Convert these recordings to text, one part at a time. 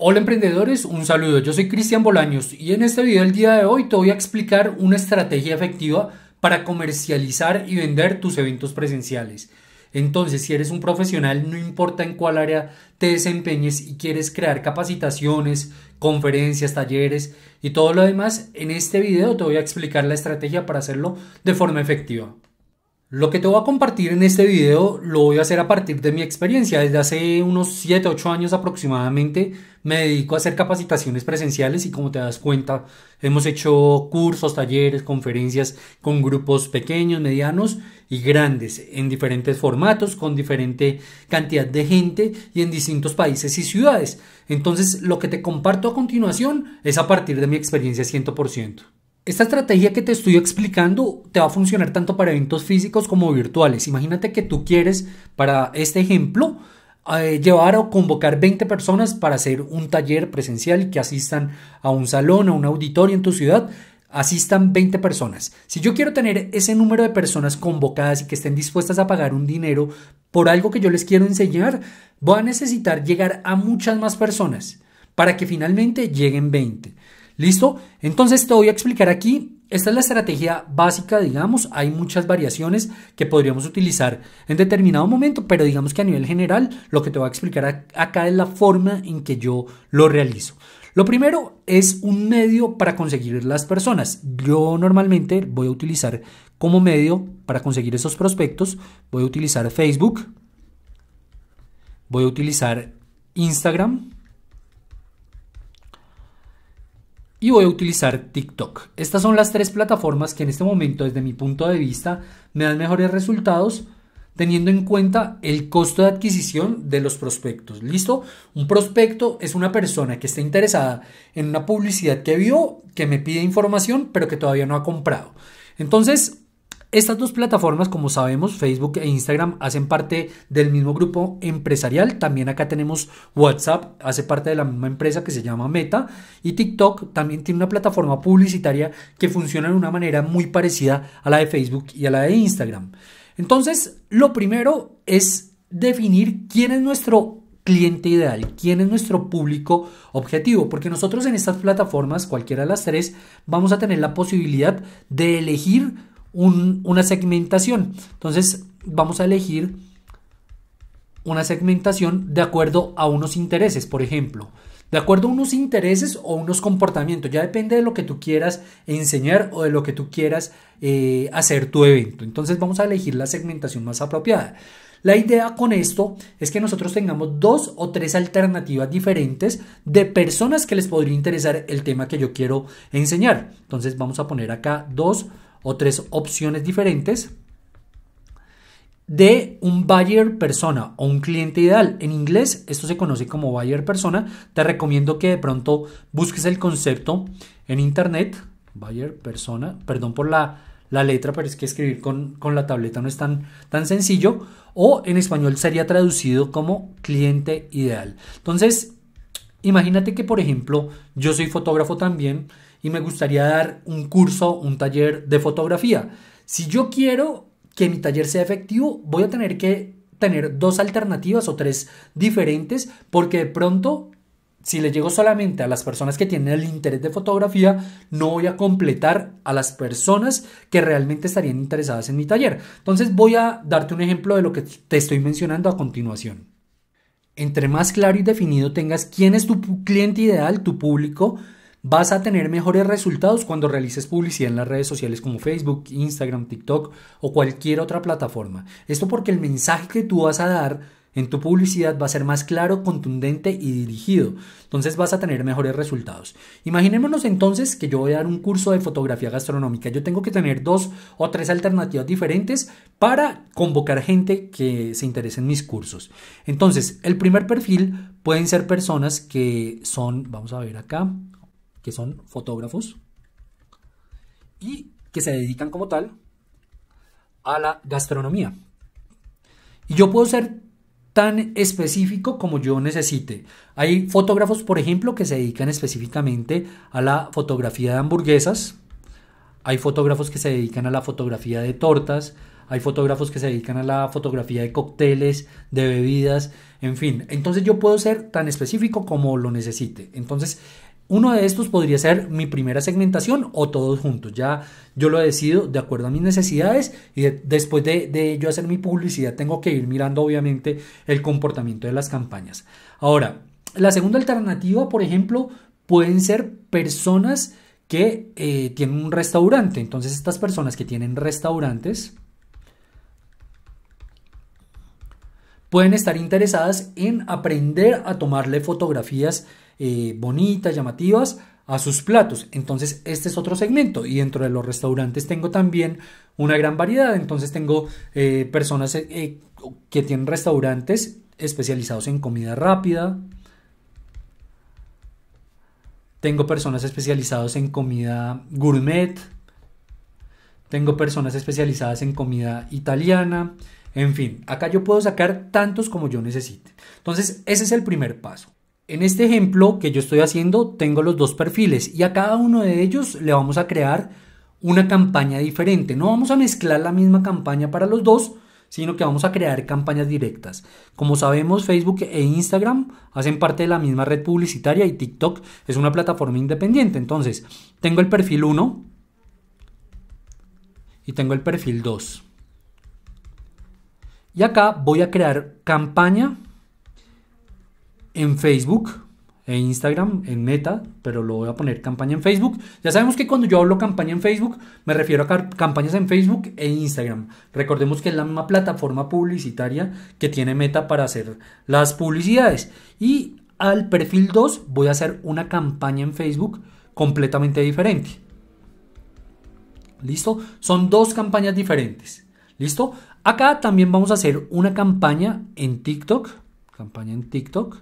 Hola emprendedores, un saludo. Yo soy Cristian Bolaños y en este video del día de hoy te voy a explicar una estrategia efectiva para comercializar y vender tus eventos presenciales. Entonces, si eres un profesional, no importa en cuál área te desempeñes y quieres crear capacitaciones, conferencias, talleres y todo lo demás, en este video te voy a explicar la estrategia para hacerlo de forma efectiva. Lo que te voy a compartir en este video lo voy a hacer a partir de mi experiencia. Desde hace unos 7, 8 años aproximadamente me dedico a hacer capacitaciones presenciales y como te das cuenta hemos hecho cursos, talleres, conferencias con grupos pequeños, medianos y grandes en diferentes formatos, con diferente cantidad de gente y en distintos países y ciudades. Entonces lo que te comparto a continuación es a partir de mi experiencia 100%. Esta estrategia que te estoy explicando te va a funcionar tanto para eventos físicos como virtuales. Imagínate que tú quieres, para este ejemplo, eh, llevar o convocar 20 personas para hacer un taller presencial que asistan a un salón, a un auditorio en tu ciudad. Asistan 20 personas. Si yo quiero tener ese número de personas convocadas y que estén dispuestas a pagar un dinero por algo que yo les quiero enseñar, voy a necesitar llegar a muchas más personas para que finalmente lleguen 20. ¿Listo? Entonces te voy a explicar aquí. Esta es la estrategia básica, digamos. Hay muchas variaciones que podríamos utilizar en determinado momento, pero digamos que a nivel general lo que te voy a explicar acá es la forma en que yo lo realizo. Lo primero es un medio para conseguir las personas. Yo normalmente voy a utilizar como medio para conseguir esos prospectos, voy a utilizar Facebook, voy a utilizar Instagram, y voy a utilizar TikTok. Estas son las tres plataformas que en este momento, desde mi punto de vista, me dan mejores resultados teniendo en cuenta el costo de adquisición de los prospectos. ¿Listo? Un prospecto es una persona que está interesada en una publicidad que vio, que me pide información, pero que todavía no ha comprado. Entonces, estas dos plataformas, como sabemos, Facebook e Instagram hacen parte del mismo grupo empresarial. También acá tenemos WhatsApp, hace parte de la misma empresa que se llama Meta. Y TikTok también tiene una plataforma publicitaria que funciona de una manera muy parecida a la de Facebook y a la de Instagram. Entonces, lo primero es definir quién es nuestro cliente ideal, quién es nuestro público objetivo, porque nosotros en estas plataformas, cualquiera de las tres, vamos a tener la posibilidad de elegir una segmentación. Entonces vamos a elegir una segmentación de acuerdo a unos intereses, por ejemplo. De acuerdo a unos intereses o unos comportamientos. Ya depende de lo que tú quieras enseñar o de lo que tú quieras eh, hacer tu evento. Entonces vamos a elegir la segmentación más apropiada. La idea con esto es que nosotros tengamos dos o tres alternativas diferentes de personas que les podría interesar el tema que yo quiero enseñar. Entonces vamos a poner acá dos o tres opciones diferentes de un buyer persona o un cliente ideal. En inglés esto se conoce como buyer persona. Te recomiendo que de pronto busques el concepto en internet. Buyer persona, perdón por la, letra, pero es que escribir con, la tableta no es tan, tan sencillo. O en español sería traducido como cliente ideal. Entonces, imagínate que por ejemplo yo soy fotógrafo también y me gustaría dar un curso, un taller de fotografía. Si yo quiero que mi taller sea efectivo, voy a tener que tener dos alternativas o tres diferentes porque de pronto si le llego solamente a las personas que tienen el interés de fotografía, no voy a completar a las personas que realmente estarían interesadas en mi taller. Entonces voy a darte un ejemplo de lo que te estoy mencionando a continuación. Entre más claro y definido tengas quién es tu cliente ideal, tu público, vas a tener mejores resultados cuando realices publicidad en las redes sociales como Facebook, Instagram, TikTok o cualquier otra plataforma. Esto porque el mensaje que tú vas a dar en tu publicidad va a ser más claro, contundente y dirigido. Entonces vas a tener mejores resultados. Imaginémonos entonces que yo voy a dar un curso de fotografía gastronómica. Yo tengo que tener dos o tres alternativas diferentes para convocar gente que se interese en mis cursos. Entonces, el primer perfil pueden ser personas que son, vamos a ver acá, que son fotógrafos y que se dedican como tal a la gastronomía. Y yo puedo ser tan específico como yo necesite. Hay fotógrafos, por ejemplo, que se dedican específicamente a la fotografía de hamburguesas. Hay fotógrafos que se dedican a la fotografía de tortas. Hay fotógrafos que se dedican a la fotografía de cócteles, de bebidas, en fin. Entonces yo puedo ser tan específico como lo necesite. Entonces uno de estos podría ser mi primera segmentación o todos juntos. Ya yo lo decido de acuerdo a mis necesidades y después de, yo hacer mi publicidad tengo que ir mirando obviamente el comportamiento de las campañas. Ahora, la segunda alternativa, por ejemplo, pueden ser personas que eh, tienen un restaurante. Entonces estas personas que tienen restaurantes pueden estar interesadas en aprender a tomarle fotografías eh, bonitas, llamativas a sus platos. Entonces, este es otro segmento. Y dentro de los restaurantes tengo también una gran variedad. Entonces, tengo eh, personas eh, que tienen restaurantes especializados en comida rápida. Tengo personas especializadas en comida gourmet. Tengo personas especializadas en comida italiana. En fin, acá yo puedo sacar tantos como yo necesite. Entonces, ese es el primer paso. En este ejemplo que yo estoy haciendo, tengo los dos perfiles y a cada uno de ellos le vamos a crear una campaña diferente. No vamos a mezclar la misma campaña para los dos, sino que vamos a crear campañas directas. Como sabemos, Facebook e Instagram hacen parte de la misma red publicitaria y TikTok es una plataforma independiente. Entonces, tengo el perfil 1 y tengo el perfil 2. Y acá voy a crear campaña en Facebook e Instagram, en Meta, pero lo voy a poner campaña en Facebook. Ya sabemos que cuando yo hablo campaña en Facebook, me refiero a campañas en Facebook e Instagram. Recordemos que es la misma plataforma publicitaria que tiene Meta para hacer las publicidades. Y al perfil 2 voy a hacer una campaña en Facebook completamente diferente. ¿Listo? Son dos campañas diferentes. ¿Listo? Acá también vamos a hacer una campaña en TikTok. Campaña en TikTok.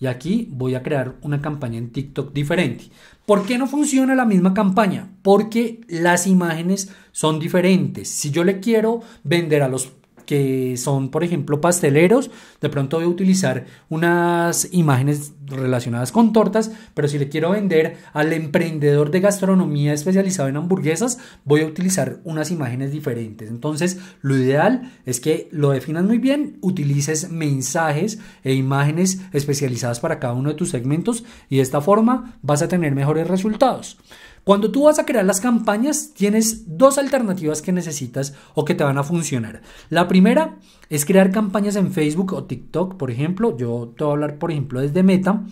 Y aquí voy a crear una campaña en TikTok diferente. ¿Por qué no funciona la misma campaña? Porque las imágenes son diferentes. Si yo le quiero vender a los que son, por ejemplo, pasteleros, de pronto voy a utilizar unas imágenes relacionadas con tortas, pero si le quiero vender al emprendedor de gastronomía especializado en hamburguesas, voy a utilizar unas imágenes diferentes. Entonces, lo ideal es que lo definas muy bien, utilices mensajes e imágenes especializadas para cada uno de tus segmentos y de esta forma vas a tener mejores resultados. Cuando tú vas a crear las campañas, tienes dos alternativas que necesitas o que te van a funcionar. La primera es crear campañas en Facebook o TikTok, por ejemplo. Yo te voy a hablar, por ejemplo, desde Meta.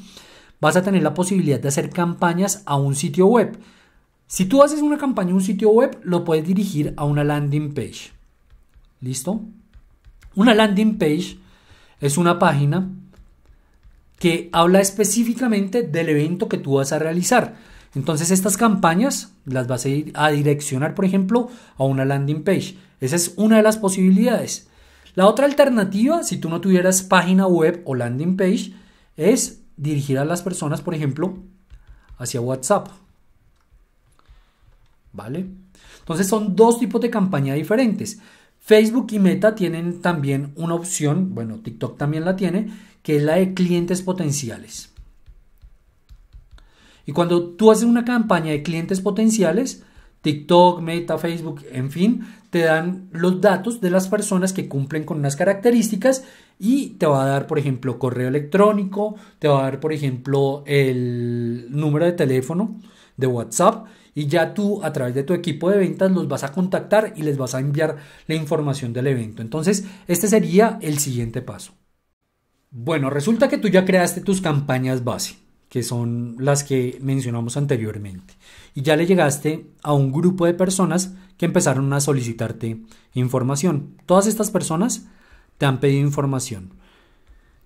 Vas a tener la posibilidad de hacer campañas a un sitio web. Si tú haces una campaña a un sitio web, lo puedes dirigir a una landing page. ¿Listo? Una landing page es una página que habla específicamente del evento que tú vas a realizar. Entonces estas campañas las vas a, ir a direccionar, por ejemplo, a una landing page. Esa es una de las posibilidades. La otra alternativa, si tú no tuvieras página web o landing page, es dirigir a las personas, por ejemplo, hacia WhatsApp. ¿Vale? Entonces son dos tipos de campaña diferentes. Facebook y Meta tienen también una opción, bueno, TikTok también la tiene, que es la de clientes potenciales. Y cuando tú haces una campaña de clientes potenciales, TikTok, Meta, Facebook, en fin, te dan los datos de las personas que cumplen con unas características y te va a dar, por ejemplo, correo electrónico, te va a dar, por ejemplo, el número de teléfono de WhatsApp y ya tú a través de tu equipo de ventas los vas a contactar y les vas a enviar la información del evento. Entonces, este sería el siguiente paso. Bueno, resulta que tú ya creaste tus campañas base que son las que mencionamos anteriormente. Y ya le llegaste a un grupo de personas que empezaron a solicitarte información. Todas estas personas te han pedido información.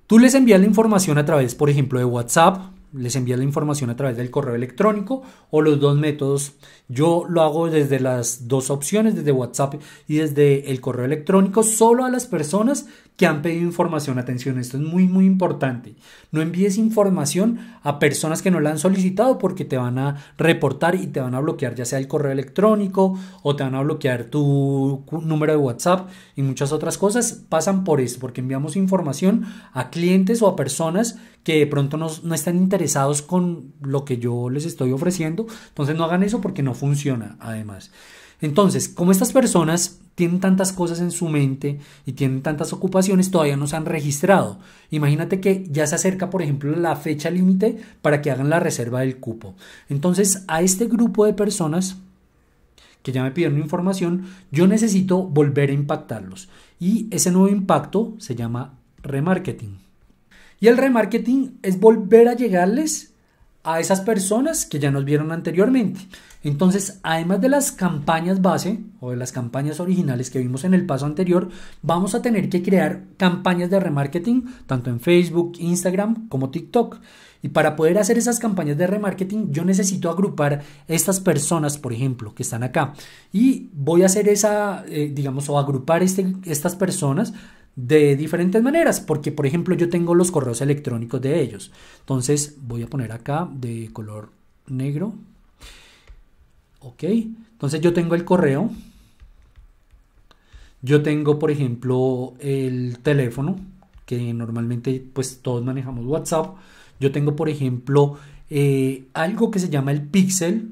Tú les envías la información a través, por ejemplo, de WhatsApp, les envías la información a través del correo electrónico o los dos métodos. Yo lo hago desde las dos opciones, desde WhatsApp y desde el correo electrónico, solo a las personas que han pedido información. Atención, esto es muy, muy importante. No envíes información a personas que no la han solicitado porque te van a reportar y te van a bloquear ya sea el correo electrónico o te van a bloquear tu número de WhatsApp y muchas otras cosas. Pasan por eso porque enviamos información a clientes o a personas que de pronto no, no están interesados con lo que yo les estoy ofreciendo. Entonces no hagan eso porque no funciona además. Entonces, como estas personas tienen tantas cosas en su mente y tienen tantas ocupaciones, todavía no se han registrado. Imagínate que ya se acerca, por ejemplo, la fecha límite para que hagan la reserva del cupo. Entonces, a este grupo de personas que ya me pidieron información, yo necesito volver a impactarlos. Y ese nuevo impacto se llama remarketing. Y el remarketing es volver a llegarles a esas personas que ya nos vieron anteriormente. Entonces, además de las campañas base o de las campañas originales que vimos en el paso anterior, vamos a tener que crear campañas de remarketing tanto en Facebook, Instagram como TikTok. Y para poder hacer esas campañas de remarketing, yo necesito agrupar estas personas, por ejemplo, que están acá. Y voy a hacer esa, eh, digamos, o agrupar este, estas personas de diferentes maneras, porque por ejemplo yo tengo los correos electrónicos de ellos. Entonces voy a poner acá de color negro. Ok, entonces yo tengo el correo. Yo tengo por ejemplo el teléfono, que normalmente pues todos manejamos WhatsApp. Yo tengo por ejemplo eh, algo que se llama el pixel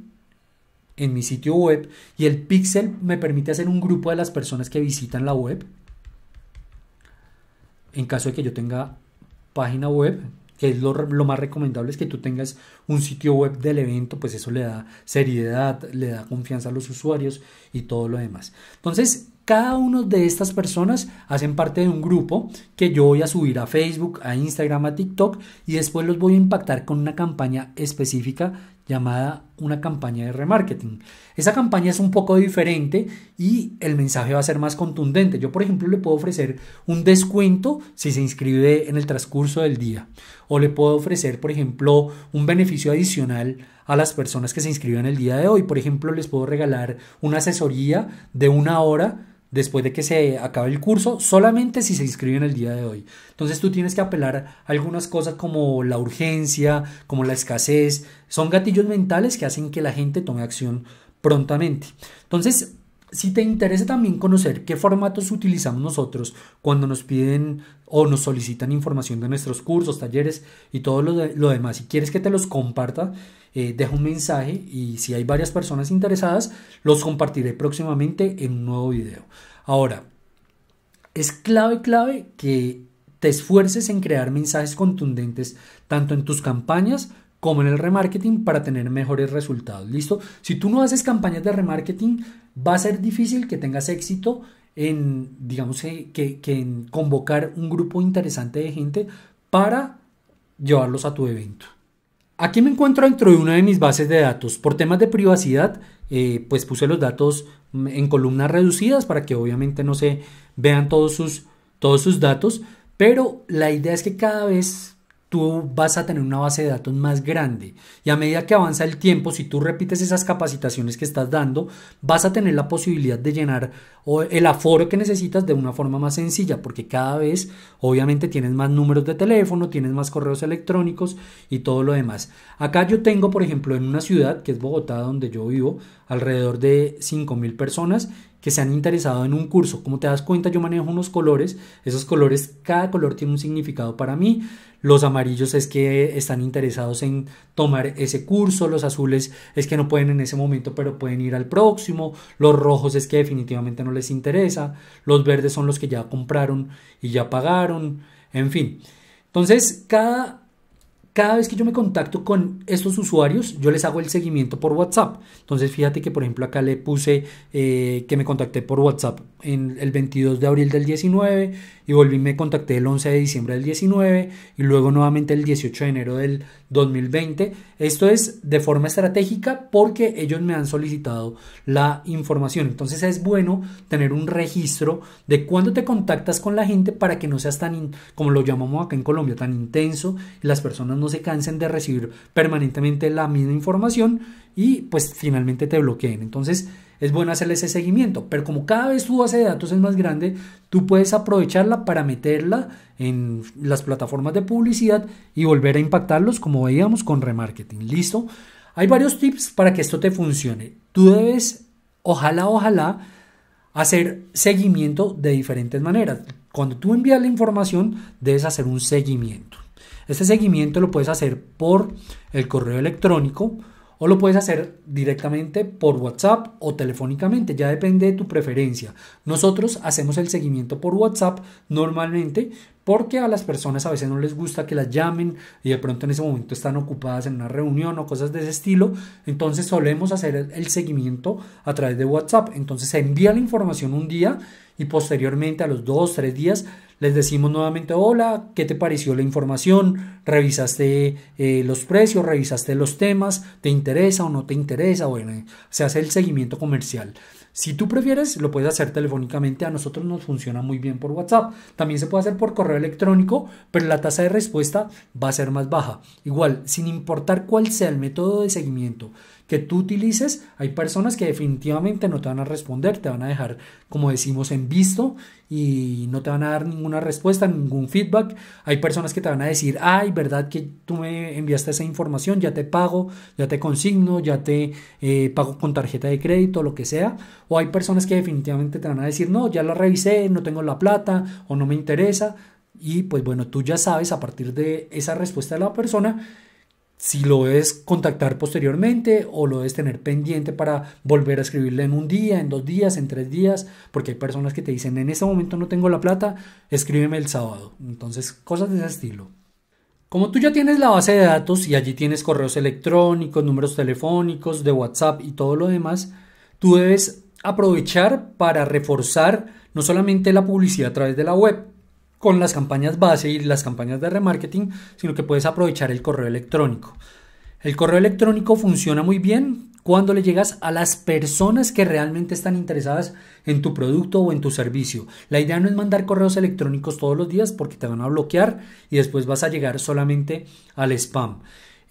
en mi sitio web y el pixel me permite hacer un grupo de las personas que visitan la web en caso de que yo tenga página web, que es lo, más recomendable es que tú tengas un sitio web del evento, pues eso le da seriedad, le da confianza a los usuarios y todo lo demás. Entonces, cada una de estas personas hacen parte de un grupo que yo voy a subir a Facebook, a Instagram, a TikTok y después los voy a impactar con una campaña específica llamada una campaña de remarketing. Esa campaña es un poco diferente y el mensaje va a ser más contundente. Yo, por ejemplo, le puedo ofrecer un descuento si se inscribe en el transcurso del día. O le puedo ofrecer, por ejemplo, un beneficio adicional a las personas que se inscriben el día de hoy. Por ejemplo, les puedo regalar una asesoría de una hora después de que se acabe el curso, solamente si se inscriben el día de hoy. Entonces tú tienes que apelar a algunas cosas como la urgencia, como la escasez. Son gatillos mentales que hacen que la gente tome acción prontamente. Entonces, si te interesa también conocer qué formatos utilizamos nosotros cuando nos piden o nos solicitan información de nuestros cursos, talleres y todo lo, demás, si quieres que te los comparta, eh, deja un mensaje y si hay varias personas interesadas, los compartiré próximamente en un nuevo video. Ahora, es clave, clave que te esfuerces en crear mensajes contundentes tanto en tus campañas como en el remarketing para tener mejores resultados. ¿Listo? Si tú no haces campañas de remarketing, va a ser difícil que tengas éxito en, digamos, eh, que, en convocar un grupo interesante de gente para llevarlos a tu evento. Aquí me encuentro dentro de una de mis bases de datos. Por temas de privacidad, eh, pues puse los datos mm, en columnas reducidas para que obviamente no se vean todos sus, todos sus datos, pero la idea es que cada vez tú vas a tener una base de datos más grande. Y a medida que avanza el tiempo, si tú repites esas capacitaciones que estás dando, vas a tener la posibilidad de llenar el aforo que necesitas de una forma más sencilla, porque cada vez obviamente tienes más números de teléfono, tienes más correos electrónicos y todo lo demás. Acá yo tengo, por ejemplo, en una ciudad que es Bogotá, donde yo vivo, alrededor de 5.000 personas que se han interesado en un curso. Como te das cuenta, yo manejo unos colores, esos colores, cada color tiene un significado para mí. Los amarillos es que están interesados en tomar ese curso, los azules es que no pueden en ese momento, pero pueden ir al próximo, los rojos es que definitivamente no les interesa, los verdes son los que ya compraron y ya pagaron, en fin. Entonces, cada cada vez que yo me contacto con estos usuarios, yo les hago el seguimiento por WhatsApp. Entonces, fíjate que, por ejemplo, acá le puse eh, que me contacté por WhatsApp el 22 de abril del 19 y volví, me contacté el 11 de diciembre del 19 y luego nuevamente el 18 de enero del 2020. Esto es de forma estratégica porque ellos me han solicitado la información. Entonces, es bueno tener un registro de cuándo te contactas con la gente para que no seas tan, como lo llamamos acá en Colombia, tan intenso y las personas no se cansen de recibir permanentemente la misma información y pues finalmente te bloqueen. Entonces es bueno hacerle ese seguimiento, pero como cada vez tu base de datos es más grande, tú puedes aprovecharla para meterla en las plataformas de publicidad y volver a impactarlos como veíamos con remarketing. ¿Listo? Hay varios tips para que esto te funcione. Tú debes, ojalá, ojalá, hacer seguimiento de diferentes maneras. Cuando tú envías la información, debes hacer un seguimiento. Este seguimiento lo puedes hacer por el correo electrónico o lo puedes hacer directamente por WhatsApp o telefónicamente, ya depende de tu preferencia. Nosotros hacemos el seguimiento por WhatsApp normalmente porque a las personas a veces no les gusta que las llamen y de pronto en ese momento están ocupadas en una reunión o cosas de ese estilo. Entonces solemos hacer el seguimiento a través de WhatsApp. Entonces se envía la información un día y posteriormente a los dos, tres días les decimos nuevamente, hola, ¿qué te pareció la información? ¿Revisaste eh, los precios? ¿Revisaste los temas? ¿Te interesa o no te interesa? Bueno, se hace el seguimiento comercial. Si tú prefieres, lo puedes hacer telefónicamente. A nosotros nos funciona muy bien por WhatsApp. También se puede hacer por correo electrónico, pero la tasa de respuesta va a ser más baja. Igual, sin importar cuál sea el método de seguimiento que tú utilices, hay personas que definitivamente no te van a responder, te van a dejar, como decimos, en visto y no te van a dar ninguna respuesta, ningún feedback. Hay personas que te van a decir, ay, ¿verdad que tú me enviaste esa información? Ya te pago, ya te consigno, ya te eh, pago con tarjeta de crédito, lo que sea. O hay personas que definitivamente te van a decir, no, ya la revisé, no tengo la plata o no me interesa. Y pues bueno, tú ya sabes a partir de esa respuesta de la persona si lo debes contactar posteriormente o lo debes tener pendiente para volver a escribirle en un día, en dos días, en tres días, porque hay personas que te dicen en este momento no tengo la plata, escríbeme el sábado. Entonces, cosas de ese estilo. Como tú ya tienes la base de datos y allí tienes correos electrónicos, números telefónicos, de WhatsApp y todo lo demás, tú debes aprovechar para reforzar no solamente la publicidad a través de la web, con las campañas base y las campañas de remarketing, sino que puedes aprovechar el correo electrónico. El correo electrónico funciona muy bien cuando le llegas a las personas que realmente están interesadas en tu producto o en tu servicio. La idea no es mandar correos electrónicos todos los días porque te van a bloquear y después vas a llegar solamente al spam.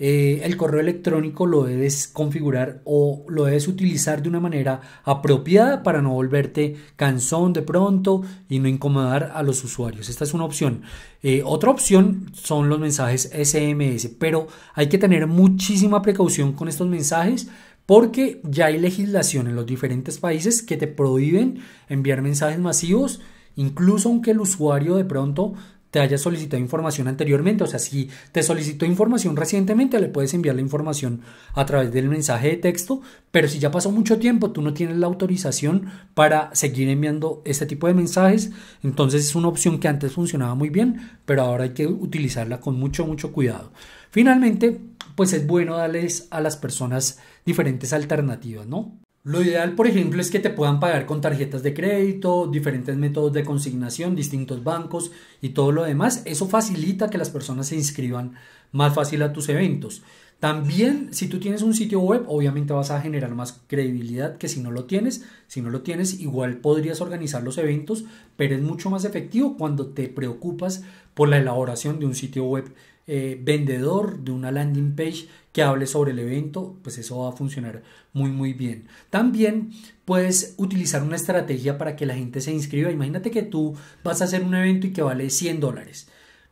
Eh, el correo electrónico lo debes configurar o lo debes utilizar de una manera apropiada para no volverte cansón de pronto y no incomodar a los usuarios. Esta es una opción. Eh, otra opción son los mensajes SMS, pero hay que tener muchísima precaución con estos mensajes porque ya hay legislación en los diferentes países que te prohíben enviar mensajes masivos, incluso aunque el usuario de pronto te haya solicitado información anteriormente. O sea, si te solicitó información recientemente, le puedes enviar la información a través del mensaje de texto, pero si ya pasó mucho tiempo, tú no tienes la autorización para seguir enviando este tipo de mensajes, entonces es una opción que antes funcionaba muy bien, pero ahora hay que utilizarla con mucho, mucho cuidado. Finalmente, pues es bueno darles a las personas diferentes alternativas, ¿no? Lo ideal, por ejemplo, es que te puedan pagar con tarjetas de crédito, diferentes métodos de consignación, distintos bancos y todo lo demás. Eso facilita que las personas se inscriban más fácil a tus eventos. También, si tú tienes un sitio web, obviamente vas a generar más credibilidad que si no lo tienes. Si no lo tienes, igual podrías organizar los eventos, pero es mucho más efectivo cuando te preocupas por la elaboración de un sitio web eh, vendedor, de una landing page que hable sobre el evento, pues eso va a funcionar muy muy bien. También puedes utilizar una estrategia para que la gente se inscriba. Imagínate que tú vas a hacer un evento y que vale 100 dólares.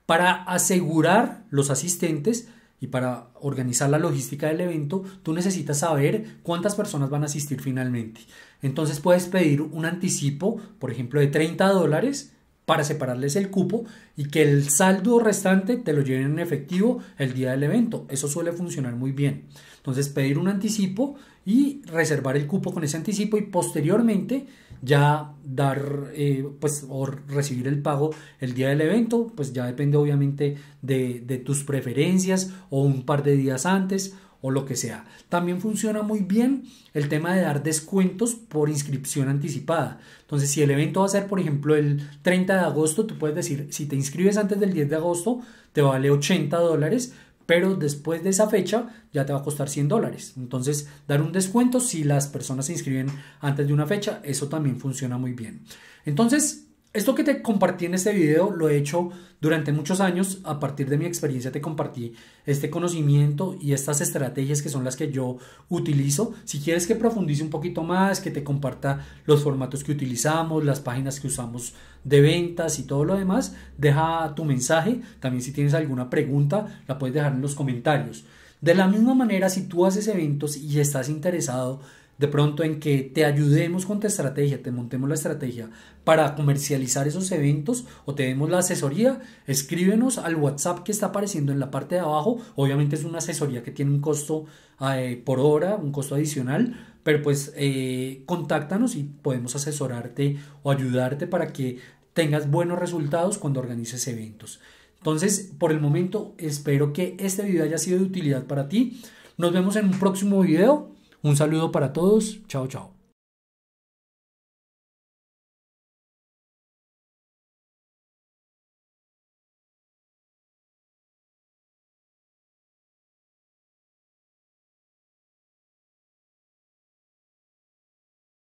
Para asegurar los asistentes, y para organizar la logística del evento, tú necesitas saber cuántas personas van a asistir finalmente. Entonces puedes pedir un anticipo, por ejemplo, de 30 dólares para separarles el cupo y que el saldo restante te lo lleven en efectivo el día del evento. Eso suele funcionar muy bien. Entonces pedir un anticipo y reservar el cupo con ese anticipo y posteriormente ya dar eh, pues o recibir el pago el día del evento pues ya depende obviamente de, de tus preferencias o un par de días antes o lo que sea. También funciona muy bien el tema de dar descuentos por inscripción anticipada. Entonces, si el evento va a ser, por ejemplo, el 30 de agosto, tú puedes decir, si te inscribes antes del 10 de agosto, te vale 80 dólares, pero después de esa fecha ya te va a costar 100 dólares. Entonces, dar un descuento si las personas se inscriben antes de una fecha, eso también funciona muy bien. Entonces, esto que te compartí en este video lo he hecho durante muchos años. A partir de mi experiencia te compartí este conocimiento y estas estrategias que son las que yo utilizo. Si quieres que profundice un poquito más, que te comparta los formatos que utilizamos, las páginas que usamos de ventas y todo lo demás, deja tu mensaje. También si tienes alguna pregunta, la puedes dejar en los comentarios. De la misma manera, si tú haces eventos y estás interesado de pronto en que te ayudemos con tu estrategia, te montemos la estrategia para comercializar esos eventos o te demos la asesoría, escríbenos al WhatsApp que está apareciendo en la parte de abajo. Obviamente es una asesoría que tiene un costo eh, por hora, un costo adicional, pero pues eh, contáctanos y podemos asesorarte o ayudarte para que tengas buenos resultados cuando organices eventos. Entonces, por el momento, espero que este video haya sido de utilidad para ti. Nos vemos en un próximo video. Un saludo para todos. Chao, chao.